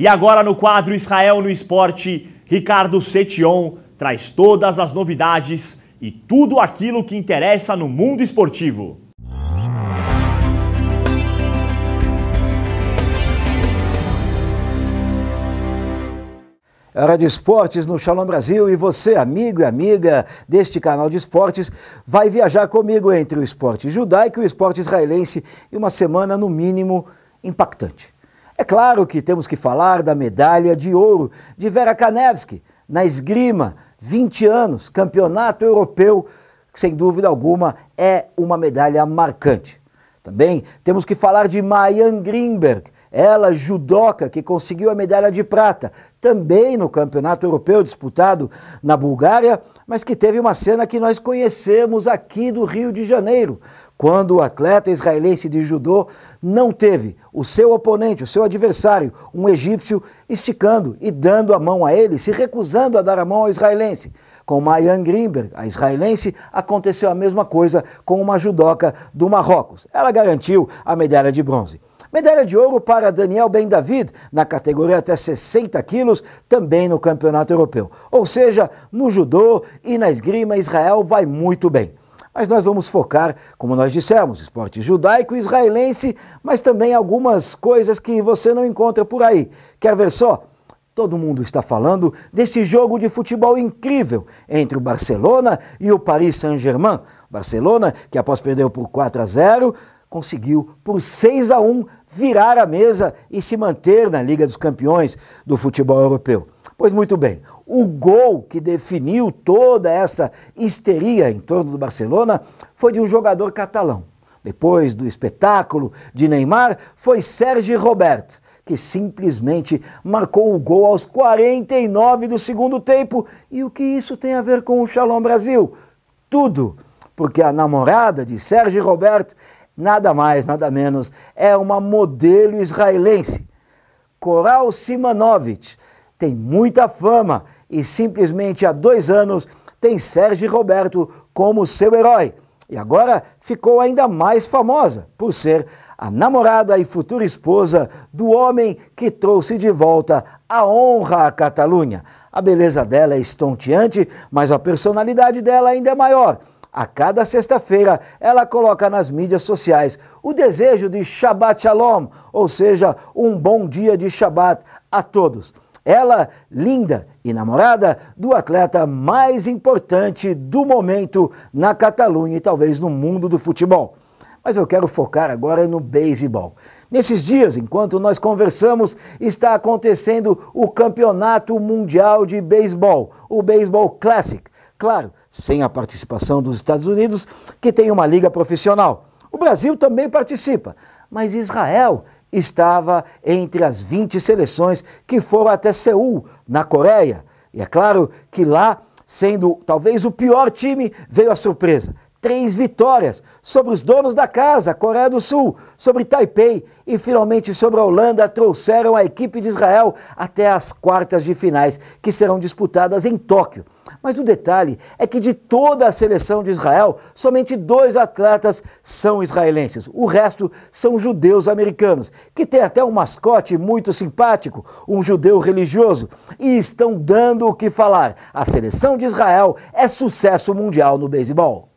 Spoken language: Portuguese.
E agora no quadro Israel no Esporte, Ricardo Setion traz todas as novidades e tudo aquilo que interessa no mundo esportivo. Hora de Esportes no Shalom Brasil e você, amigo e amiga deste canal de esportes, vai viajar comigo entre o esporte judaico e o esporte israelense e uma semana, no mínimo, impactante. É claro que temos que falar da medalha de ouro de Vera Kanevski na esgrima, 20 anos, campeonato europeu, que sem dúvida alguma é uma medalha marcante. Também temos que falar de Mayan Greenberg, ela, judoca, que conseguiu a medalha de prata, também no Campeonato Europeu disputado na Bulgária, mas que teve uma cena que nós conhecemos aqui do Rio de Janeiro, quando o atleta israelense de judô não teve o seu oponente, o seu adversário, um egípcio, esticando e dando a mão a ele, se recusando a dar a mão ao israelense. Com Mayan Grimberg, a israelense, aconteceu a mesma coisa com uma judoca do Marrocos. Ela garantiu a medalha de bronze. Medalha de ouro para Daniel Ben David, na categoria até 60 quilos, também no Campeonato Europeu. Ou seja, no judô e na esgrima, Israel vai muito bem mas nós vamos focar, como nós dissemos, esporte judaico israelense, mas também algumas coisas que você não encontra por aí. Quer ver só? Todo mundo está falando desse jogo de futebol incrível entre o Barcelona e o Paris Saint-Germain. Barcelona, que após perder por 4 a 0, conseguiu, por 6 a 1, virar a mesa e se manter na Liga dos Campeões do futebol europeu. Pois muito bem, o gol que definiu toda essa histeria em torno do Barcelona foi de um jogador catalão. Depois do espetáculo de Neymar, foi Sergi Roberto, que simplesmente marcou o gol aos 49 do segundo tempo. E o que isso tem a ver com o Shalom Brasil? Tudo, porque a namorada de Sergi Roberto nada mais, nada menos, é uma modelo israelense. Coral Simanovich tem muita fama e simplesmente há dois anos tem Sérgio Roberto como seu herói. E agora ficou ainda mais famosa por ser a namorada e futura esposa do homem que trouxe de volta a honra à Catalunha. A beleza dela é estonteante, mas a personalidade dela ainda é maior. A cada sexta-feira, ela coloca nas mídias sociais o desejo de Shabbat Shalom, ou seja, um bom dia de Shabbat a todos. Ela, linda e namorada do atleta mais importante do momento na Catalunha e talvez no mundo do futebol. Mas eu quero focar agora no beisebol. Nesses dias, enquanto nós conversamos, está acontecendo o Campeonato Mundial de Beisebol, o Beisebol Classic Claro, sem a participação dos Estados Unidos, que tem uma liga profissional. O Brasil também participa, mas Israel estava entre as 20 seleções que foram até Seul, na Coreia. E é claro que lá, sendo talvez o pior time, veio a surpresa três vitórias sobre os donos da casa, Coreia do Sul, sobre Taipei e finalmente sobre a Holanda, trouxeram a equipe de Israel até as quartas de finais, que serão disputadas em Tóquio. Mas o detalhe é que de toda a seleção de Israel, somente dois atletas são israelenses. O resto são judeus americanos, que tem até um mascote muito simpático, um judeu religioso, e estão dando o que falar. A seleção de Israel é sucesso mundial no beisebol.